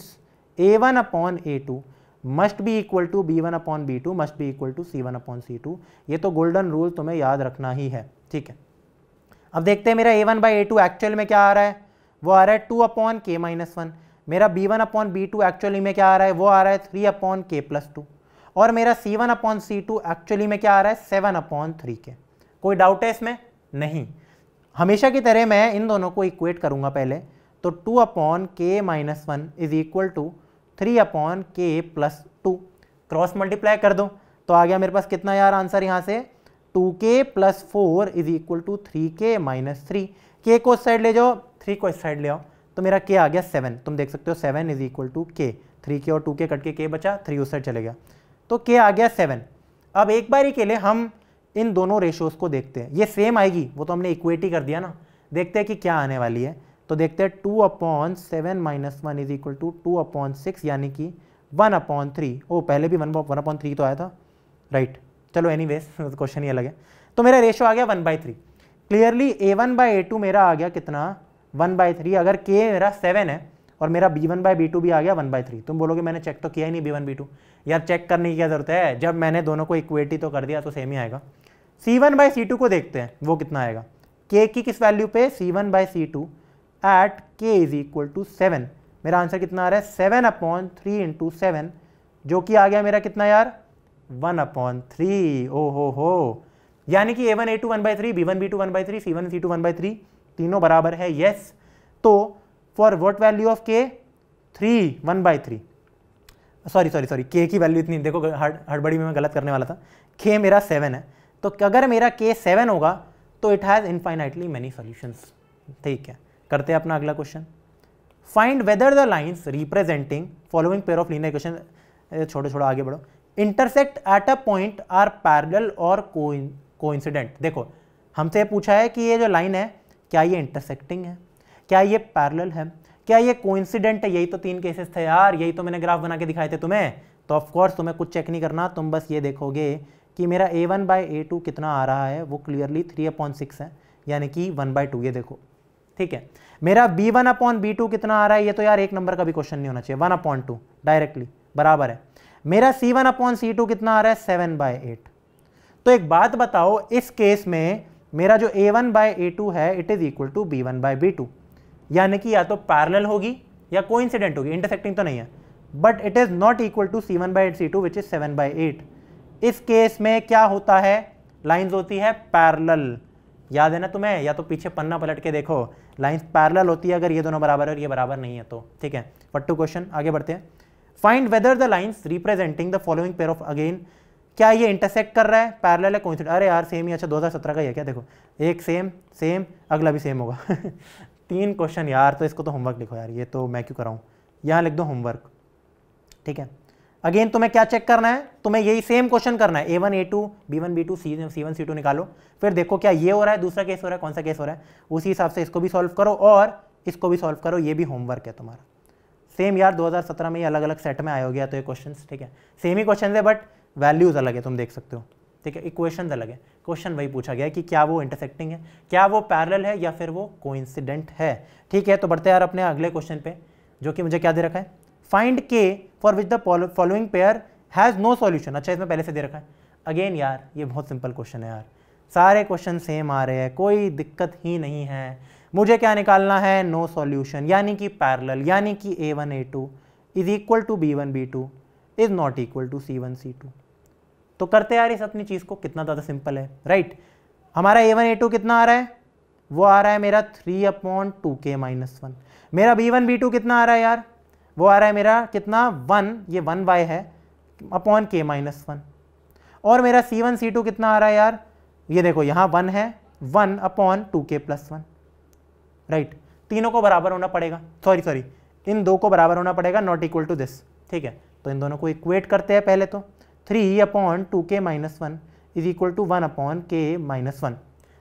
a one upon a two must be equal to b one upon b two must be equal to c one upon c two ये तो गोल्डन रूल तुम्हें याद रखना ही है ठीक है अब देखते हैं मेरा a one by a two actual में क्या आ रहा है वो आ रहा है two upon k minus one मेरा b one upon b two actually में क्या आ रहा है वो आ रहा है three upon k plus two और मेरा c one upon c two actually में क्या आ रहा है सेवन अपॉन थ्री के कोई डाउट है इसमें नहीं हमेशा की तरह मैं इन दोनों को इक्वेट करूंगा पहले तो two upon k minus one is equal to three upon k plus two cross multiply कर दो तो आ गया मेरे पास कितना यार आंसर यहाँ से two k plus four is equal to three k minus three k को इस साइड ले जाओ थ्री को इस साइड ले आओ तो मेरा के आ गया सेवन तुम देख सकते हो seven is equal to k three k और टू के कट के के बचा थ्री उस साइड चले गया तो के आ गया सेवन अब एक बारी के लिए हम इन दोनों रेशोज़ को देखते हैं ये सेम आएगी वो तो हमने इक्वेटी कर दिया ना देखते हैं कि क्या आने वाली है तो देखते हैं two upon seven minus one is equal to two upon six यानी कि वन अपॉन थ्री ओ पहले भी वन वन अपॉन थ्री तो आया था राइट right. चलो एनी वेज क्वेश्चन ही अलग है तो मेरा रेशो आ गया one by three clearly a one by a two मेरा आ गया कितना वन बाई थ्री अगर के मेरा सेवन है और मेरा b one by b two भी आ गया वन बाई थ्री तुम बोलोगे मैंने चेक तो किया ही नहीं बी वन बी टू यार चेक करने की क्या जरूरत है जब मैंने दोनों को इक्वेटी तो कर दिया तो सेम ही आएगा c one by c two को देखते हैं वो कितना आएगा के की किस वैल्यू पे c one by c two at k is equal to seven मेरा आंसर कितना आ रहा है seven upon three into seven जो कि आ गया मेरा कितना यार वन अपॉन थ्री ओ हो हो यानी कि a one a two one by three b one b two one by three c one c two one by three तीनों बराबर है yes. तो for what value of k three one by three sorry sorry sorry k की value इतनी देखो हड़बड़ी में मैं गलत करने वाला था के मेरा सेवन है तो अगर मेरा के सेवन होगा तो it has infinitely many solutions ठीक है करते हैं अपना अगला question find whether the lines representing following pair of linear question छोटे छोटे आगे बढ़ो intersect at a point are parallel और कोइंसिडेंट देखो हमसे पूछा है कि ये जो लाइन है क्या ये इंटरसेक्टिंग है क्या ये पैरल है क्या ये कोइंसिडेंट है यही तो तीन केसेस थे यार यही तो मैंने ग्राफ बना के दिखाए थे तुम्हें तो ऑफकोर्स तुम्हें कुछ चेक नहीं करना तुम बस ये देखोगे कि मेरा a one by a two कितना आ रहा है वो क्लियरली थ्री अपॉइंट सिक्स है यानी कि वन बाय टू ये देखो ठीक है मेरा b one upon b two कितना आ रहा है ये तो यार एक नंबर का भी क्वेश्चन नहीं होना चाहिए वन अपॉन टू डायरेक्टली बराबर है मेरा c one upon c two कितना आ रहा है सेवन बाय एट तो एक बात बताओ इस केस में मेरा जो a one by a two है it is equal to b one by b two यानी कि या तो पैरल होगी या को होगी इंटरसेक्टिंग तो नहीं है but it is not equal to c one by eight c two which is seven by eight इस केस में क्या होता है लाइन्स होती है पैरल याद है ना तुम्हें या तो पीछे पन्ना पलट के देखो लाइन्स पैरल होती है अगर ये दोनों बराबर है और ये बराबर नहीं है तो ठीक है फट टू क्वेश्चन आगे बढ़ते हैं find whether the lines representing the following pair of again क्या ये इंटरसेक्ट कर रहा है पैरल है कोई अरे यार सेम ही अच्छा दो का ही है क्या देखो एक सेम सेम अगला भी सेम होगा तीन क्वेश्चन यार तो इसको तो होमवर्क लिखो यार ये तो मैं क्यों कराऊँ यहाँ लिख दो होमवर्क ठीक है अगेन तुम्हें क्या चेक करना है तुम्हें यही सेम क्वेश्चन करना है a one a two b one b two c c one c two निकालो फिर देखो क्या ये हो रहा है दूसरा केस हो रहा है कौन सा केस हो रहा है उसी हिसाब से इसको भी सॉल्व करो और इसको भी सॉल्व करो ये भी होमवर्क है तुम्हारा सेम यार 2017 में ये अलग अलग सेट में आया हो गया तो ये क्वेश्चन ठीक है सेम ही क्वेश्चन है बट वैल्यूज़ अलग है तुम देख सकते हो ठीक है इक्वेशन अलग है क्वेश्चन वही पूछा गया कि क्या वो इंटरसेक्टिंग है क्या वो पैरल है या फिर वो कोइंसिडेंट है ठीक है तो बढ़ते यार अपने अगले क्वेश्चन पे जो कि मुझे क्या दे रखा है find k for which the following pair has no solution अच्छा इसमें पहले से दे रखा है अगेन यार ये बहुत सिंपल क्वेश्चन है यार सारे क्वेश्चन सेम आ रहे हैं कोई दिक्कत ही नहीं है मुझे क्या निकालना है नो सॉल्यूशन यानी कि पैरल यानी कि a one a two is equal to b one b two is not equal to c one c two तो करते यार इस अपनी चीज़ को कितना ज़्यादा सिंपल है राइट right? हमारा ए वन ए टू कितना आ रहा है वो आ रहा है मेरा थ्री अपॉन टू के माइनस वन मेरा बी वन बी टू कितना आ रहा है यार वो आ रहा है मेरा कितना वन ये वन वाई है अपॉन के माइनस वन और मेरा सी वन सी टू कितना आ रहा है यार ये देखो यहाँ वन है one upon two k plus one right तीनों को बराबर होना पड़ेगा सॉरी सॉरी इन दो को बराबर होना पड़ेगा नॉट इक्वल टू दिस ठीक है तो इन दोनों को इक्वेट करते हैं पहले तो थ्री अपॉन टू के minus one is equal to one upon k minus one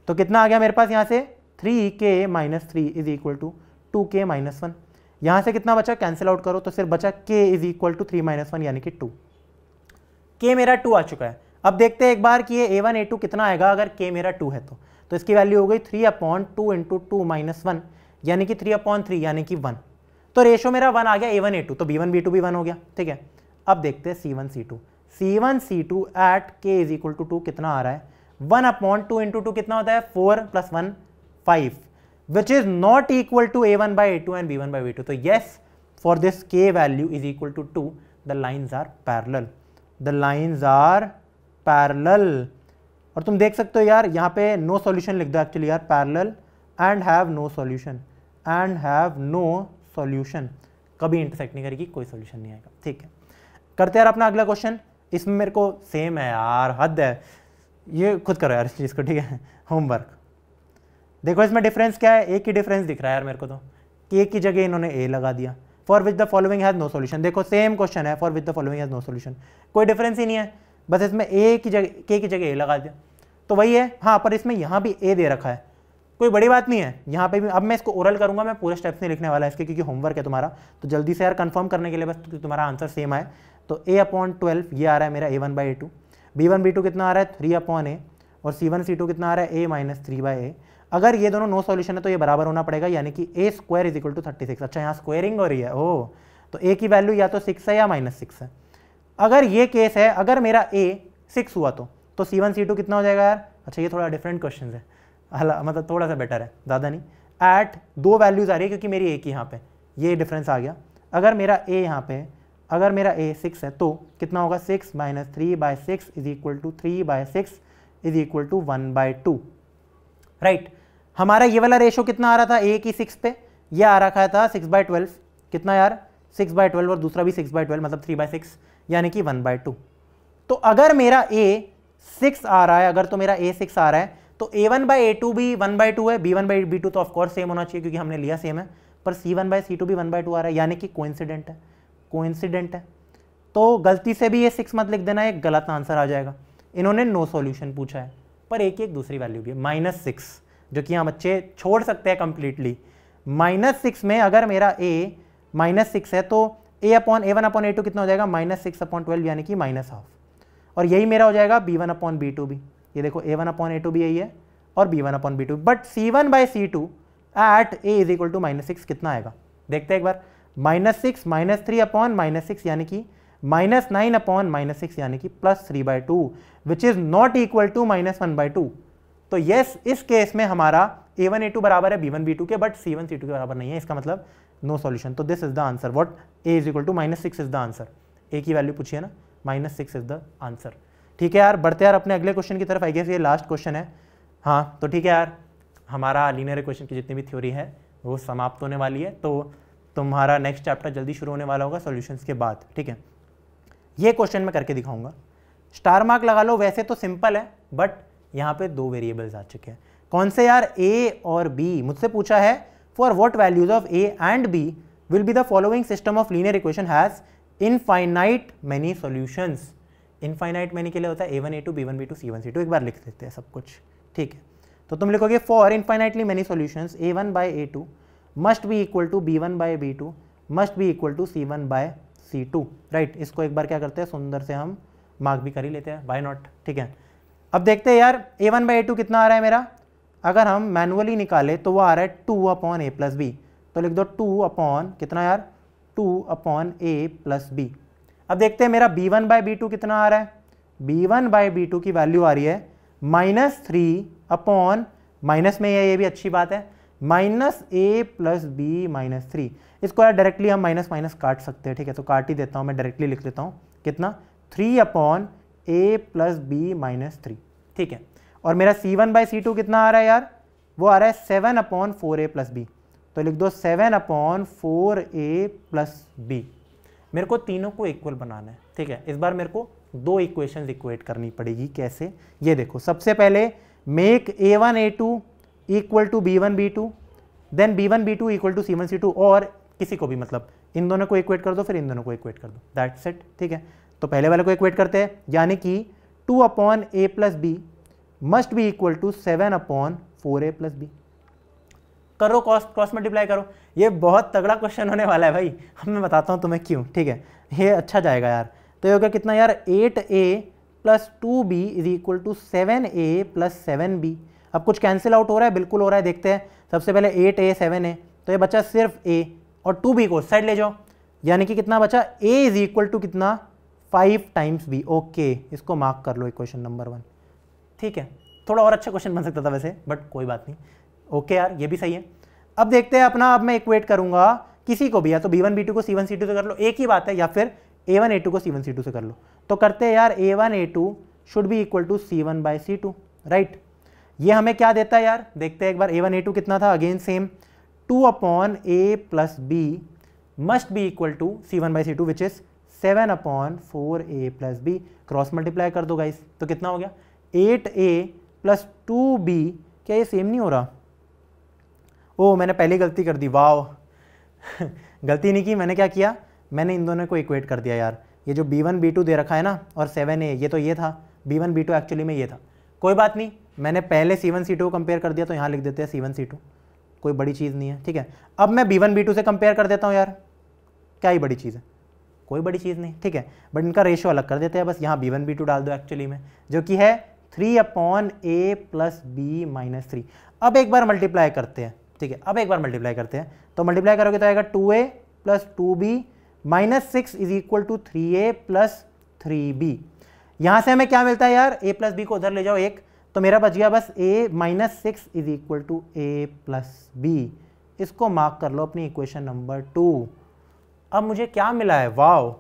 तो कितना आ गया मेरे पास यहाँ से three k minus three is equal to two के माइनस वन यहां से कितना बचा कैंसिल आउट करो तो सिर्फ बचा k is equal to three minus one यानी कि टू के मेरा टू आ चुका है अब देखते हैं एक बार कि ये ए वन ए टू कितना आएगा अगर के मेरा टू है तो तो इसकी वैल्यू हो गई three upon two into two minus one यानी कि थ्री अपॉन थ्री यानी कि वन तो रेशो मेरा वन आ गया ए वन ए टू तो बी वन बी टू भी वन हो गया ठीक है अब देखते हैं c one c two c one c two at k is equal to two कितना आ रहा है one upon two into two कितना होता है four plus one five which is not equal to a1 by a2 and b1 by b2 so yes for this k value is equal to 2 the lines are parallel the lines are parallel और तुम देख सकते हो यार यहाँ पे no solution लिख दो एक्चुअली यार parallel and have no solution and have no solution कभी इंटरसेक्ट नहीं करेगी कोई सॉल्यूशन नहीं आएगा ठीक है करते यार अपना अगला क्वेश्चन इसमें मेरे को सेम है यार हद है ये खुद करो यार इस चीज़ को ठीक है होमवर्क देखो इसमें डिफरेंस क्या है एक ही डिफरेंस दिख रहा है यार मेरे को तो कि एक जगह इन्होंने ए लगा दिया for with the following has no solution देखो सेम क्वेश्चन है for with the following has no solution कोई डिफरेंस ही नहीं है बस इसमें ए की जगह के की जगह ए लगा दिया तो वही है हाँ पर इसमें यहाँ भी ए दे रखा है कोई बड़ी बात नहीं है यहाँ पे भी अब मैं इसको ओरल करूँगा मैं पूरे स्टेप्स नहीं लिखने वाला है इसके क्योंकि होमवर्क है तुम्हारा तो जल्दी से यार कंफर्म करने के लिए बस तुम्हारा आंसर सेम आए तो ए अपॉन ट्वेल्व ये आ रहा है मेरा a one by a two b one b two कितना आ रहा है थ्री अपॉन ए और सी वन सी टू कितना आ रहा है a minus three by a अगर ये दोनों नो सॉल्यूशन है तो ये बराबर होना पड़ेगा यानी कि a square is equal to thirty six अच्छा यहाँ स्क्वेयरिंग हो रही है ओ तो ए की वैल्यू या तो सिक्स है या माइनस सिक्स है अगर ये केस है अगर मेरा ए सिक्स हुआ तो तो सी वन सी टू कितना हो जाएगा यार अच्छा ये थोड़ा डिफरेंट क्वेश्चन है हाला मतलब थोड़ा सा बेटर है ज़्यादा नहीं एट दो वैल्यूज़ आ रही है क्योंकि मेरी ए की यहाँ पे ये डिफरेंस आ गया अगर मेरा ए यहाँ पे अगर मेरा ए सिक्स है तो कितना होगा six minus three by six is equal to three by six is equal to one by two right हमारा ये वाला रेशो कितना आ रहा था ए की सिक्स पे ये आ रखा था सिक्स बाय ट्वेल्व कितना यार सिक्स बाय ट्वेल्व और दूसरा भी सिक्स बाय ट्वेल्व मतलब थ्री बाय सिक्स यानी कि वन बाय टू तो अगर मेरा ए सिक्स आ रहा है अगर तो मेरा ए सिक्स आ रहा है तो a one by a two भी वन बाई टू है b one by b two तो ऑफकोर्स सेम होना चाहिए क्योंकि हमने लिया सेम है पर c one by c two भी वन बाय टू आ रहा है यानी कि कोइंसिडेंट है कोइंसिडेंट है तो गलती से भी ये सिक्स मत लिख देना एक गलत आंसर आ जाएगा इन्होंने नो सॉल्यूशन पूछा है पर एक एक दूसरी वैल्यू भी है माइनस सिक्स जो कि हम बच्चे छोड़ सकते हैं कंप्लीटली माइनस सिक्स में अगर मेरा ए माइनस सिक्स है तो a upon a one upon a two कितना हो जाएगा माइनस सिक्स अपॉन ट्वेल्व यानी कि माइनस हाफ और यही मेरा हो जाएगा b one upon b two भी ये देखो a one upon a two भी यही है और b one upon b two but c one by c two at a is equal to minus six कितना आएगा देखते हैं एक बार minus six minus three upon minus six यानी कि minus nine upon minus six यानी कि plus three by two which is not equal to minus one by two तो यस इस केस में हमारा ए वन ए टू बराबर है बी वन बी टू के but c one c two के बराबर नहीं है इसका मतलब नो सॉल्यूशन तो this is the answer what a is equal to minus six is the answer a की वैल्यू पूछिए ना minus six is the answer ठीक है यार बढ़ते यार अपने अगले क्वेश्चन की तरफ आई गेस ये लास्ट क्वेश्चन है हाँ तो ठीक है यार हमारा लीनियर क्वेश्चन की जितनी भी थ्योरी है वो समाप्त होने वाली है तो तुम्हारा नेक्स्ट चैप्टर जल्दी शुरू होने वाला होगा सॉल्यूशंस के बाद ठीक है ये क्वेश्चन मैं करके दिखाऊंगा स्टार मार्क लगा लो वैसे तो सिंपल है बट यहाँ पे दो वेरिएबल्स आ चुके हैं कौन से यार ए और बी मुझसे पूछा है for what values of a and b will be the following system of linear equation has infinite many solutions infinite many के लिए होता है a one a two b one b two c one c two एक बार लिख देते हैं सब कुछ ठीक है तो तुम लिखोगे for infinitely many solution a one by a two must be equal to b one by b two must be equal to c one by c two right इसको एक बार क्या करते हैं सुंदर से हम मार्क भी कर ही लेते हैं बाय नॉट ठीक है अब देखते हैं यार a one by a two कितना आ रहा है मेरा अगर हम मैनुअली निकाले तो वो आ रहा है two upon a plus b तो लिख दो टू अपॉन कितना यार two upon a plus b अब देखते हैं मेरा b one by b two कितना आ रहा है b one by b two की वैल्यू आ रही है माइनस थ्री अपॉन माइनस में यह ये भी अच्छी बात है minus a plus b minus three इसको यार डायरेक्टली हम माइनस माइनस काट सकते हैं ठीक है तो काट ही देता हूँ मैं डायरेक्टली लिख लेता हूँ कितना three upon a plus b minus three ठीक है और मेरा c one by c two कितना आ रहा है यार वो आ रहा है seven upon four a plus b तो लिख दो seven upon four a plus b मेरे को तीनों को इक्वल बनाना है ठीक है इस बार मेरे को दो इक्वेशन इक्वेट करनी पड़ेगी कैसे ये देखो सबसे पहले make a one a two equal to b one b two then b one b two equal to c one c two और किसी को भी मतलब इन दोनों को इक्वेट कर दो फिर इन दोनों को इक्वेट कर दो दैट सेट ठीक है तो पहले वाले को इक्वेट करते हैं यानी कि two upon a plus b must be equal to seven upon four a plus b करो कॉस्ट क्रॉस मल्टीप्लाई करो ये बहुत तगड़ा क्वेश्चन होने वाला है भाई अब मैं बताता हूँ तुम्हें क्यों ठीक है ये अच्छा जाएगा यार तो ये होगा कितना यार eight a plus two b is equal to seven a plus seven b अब कुछ कैंसिल आउट हो रहा है बिल्कुल हो रहा है देखते हैं सबसे पहले एट ए सेवन ए तो ये बचा सिर्फ ए और टू बी को साइड ले जाओ यानी कि कितना बचा ए इज इक्वल टू कितना फाइव टाइम्स बी ओके इसको मार्क कर लो क्वेश्चन नंबर वन ठीक है थोड़ा और अच्छा क्वेश्चन बन सकता था वैसे बट कोई बात नहीं ओके okay यार ये भी सही है अब देखते हैं अपना अब मैं इक्वेट करूंगा किसी को भी या तो बी वन बी टू को सी वन सी टू से कर लो एक ही बात है या फिर ए वन ए टू को सी वन सी टू से कर लो तो करते हैं यार a one a two should be equal to c one by c two right ये हमें क्या देता है यार देखते हैं एक बार ए वन ए टू कितना था again same two upon a plus b must be equal to c one by c two which is seven upon four a plus b cross multiply कर दो गाइस तो कितना हो गया eight a plus two b क्या ये same नहीं हो रहा ओ oh, मैंने पहली गलती कर दी वाह गलती नहीं की मैंने क्या किया मैंने इन दोनों को इक्वेट कर दिया यार ये जो बी वन बी टू दे रखा है ना और सेवन ए ये तो ये था b one b two actually में ये था कोई बात नहीं मैंने पहले c one c two compare कर दिया तो यहाँ लिख देते हैं सी वन सी टू कोई बड़ी चीज़ नहीं है ठीक है अब मैं बी वन बी टू से कंपेयर कर देता हूँ यार क्या ही बड़ी चीज़ है कोई बड़ी चीज़ नहीं ठीक है बट इनका रेशो अलग कर देते हैं बस यहाँ बी वन बी टू डाल दो एक्चुअली में जो कि है three upon a plus b minus three अब एक बार मल्टीप्लाई करते हैं ठीक है अब एक बार मल्टीप्लाई करते हैं तो मल्टीप्लाई करोगे तो आएगा two a plus two b minus six is equal to three a plus three b यहाँ से हमें क्या मिलता है यार ए प्लस बी को उधर ले जाओ एक तो मेरा बच गया बस a minus six is equal to a plus b इसको मार्क कर लो अपनी इक्वेशन नंबर टू अब मुझे क्या मिला है वाओ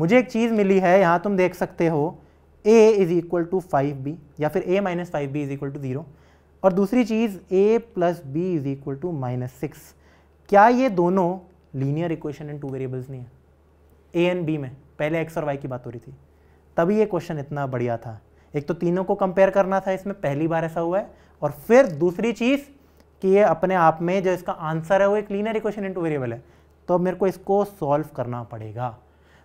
मुझे एक चीज़ मिली है यहाँ तुम देख सकते हो a is equal to five b या फिर a minus five b is equal to zero और दूसरी चीज़ a plus b is equal to minus six क्या ये दोनों linear equation in two variables नहीं है ए एंड बी में पहले एक्स और वाई की बात हो रही थी तभी ये क्वेश्चन इतना बढ़िया था एक तो तीनों को कंपेयर करना था इसमें पहली बार ऐसा हुआ है और फिर दूसरी चीज़ कि ये अपने आप में जो इसका आंसर है वो एक लीनर इक्वेशन इनटू वेरिएबल है तो मेरे को इसको सॉल्व करना पड़ेगा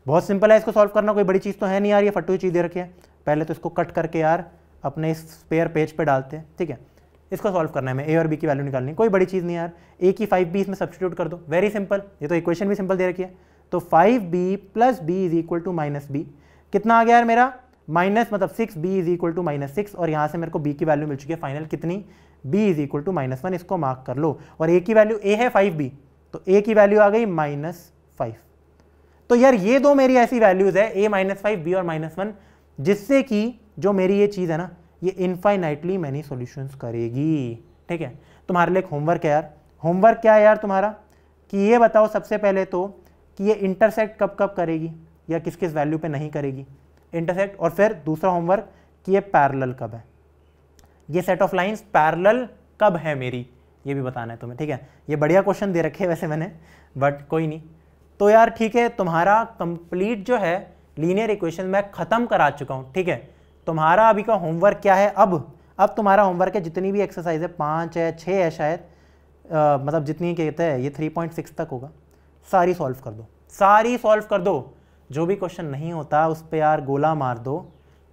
बहुत सिंपल है इसको सॉल्व करना कोई बड़ी चीज़ तो है नहीं यार ये फटू चीज़ दे रखी है पहले तो इसको कट करके यार अपने इस स्पेयर पेज पे डालते हैं ठीक है इसको सॉल्व करना है मैं ए और बी की वैल्यू निकालनी कोई बड़ी चीज़ नहीं यार ए की फाइव बी इसमें सब्सिट्यूट कर दो वेरी सिंपल ये तो इक्वेशन भी सिंपल दे रखी है तो five b plus b is equal to minus b कितना आ गया यार मेरा माइनस मतलब six b is equal to minus six और यहाँ से मेरे को बी की वैल्यू मिल चुकी है फाइनल कितनी b is equal to minus one इसको मार्क कर लो और ए की वैल्यू ए है फाइव बी तो ए की वैल्यू आ गई माइनस फाइव तो यार ये दो मेरी ऐसी वैल्यूज़ है ए माइनस फाइव बी और माइनस वन जिससे कि जो मेरी ये चीज़ है ना ये इनफाइनाइटली मैनी सोल्यूशन करेगी ठीक है तुम्हारे लिए होमवर्क है यार होमवर्क क्या है यार तुम्हारा कि ये बताओ सबसे पहले तो कि ये इंटरसेक्ट कब कब करेगी या किस किस वैल्यू पे नहीं करेगी इंटरसेक्ट और फिर दूसरा होमवर्क कि ये पैरल कब है ये सेट ऑफ लाइन्स पैरल कब है मेरी ये भी बताना है तुम्हें ठीक है ये बढ़िया क्वेश्चन दे रखे वैसे मैंने बट कोई नहीं तो यार ठीक है तुम्हारा कंप्लीट जो है लीनियर इक्वेशन मैं ख़त्म करा चुका हूँ ठीक है तुम्हारा अभी का होमवर्क क्या है अब अब तुम्हारा होमवर्क है जितनी भी एक्सरसाइज है पाँच है छः है शायद आ, मतलब जितनी कहते हैं ये थ्री पॉइंट सिक्स तक होगा सारी सॉल्व कर दो सारी सॉल्व कर दो जो भी क्वेश्चन नहीं होता उस पर यार गोला मार दो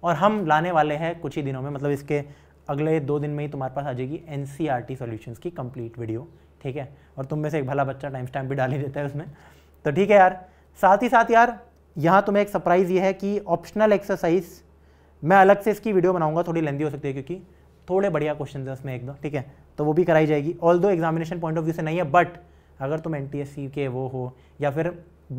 और हम लाने वाले हैं कुछ ही दिनों में मतलब इसके अगले दो दिन में ही तुम्हारे पास आ जाएगी N C R T solutions की कंप्लीट वीडियो ठीक है और तुम में से एक भला बच्चा टाइम स्टैम्प भी डाल ही देता है उसमें तो ठीक है यार साथ ही साथ यार यहाँ तुम्हें एक सरप्राइज़ ये है कि ऑप्शनल एक्सरसाइज मैं अलग से इसकी वीडियो बनाऊंगा थोड़ी लेंदी हो सकती है क्योंकि थोड़े बढ़िया क्वेश्चन है उसमें एक दो ठीक है तो वो भी कराई जाएगी ऑल दो एग्जामिनेशन पॉइंट ऑफ व्यू से नहीं है बट अगर तुम एन के वो हो या फिर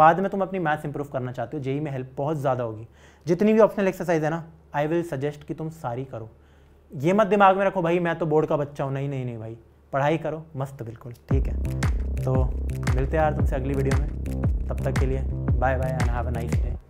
बाद में तुम अपनी मैथ्स इंप्रूव करना चाहते हो जेई में हेल्प बहुत ज़्यादा होगी जितनी भी ऑप्शनल एक्सरसाइज है ना आई विल सजेस्ट कि तुम सारी करो ये मत दिमाग में रखो भाई मैं तो बोर्ड का बच्चा हूँ नहीं नहीं नहीं भाई पढ़ाई करो मस्त बिल्कुल ठीक है तो मिलते हैं यार तुमसे अगली वीडियो में तब तक के लिए bye bye and have a nice day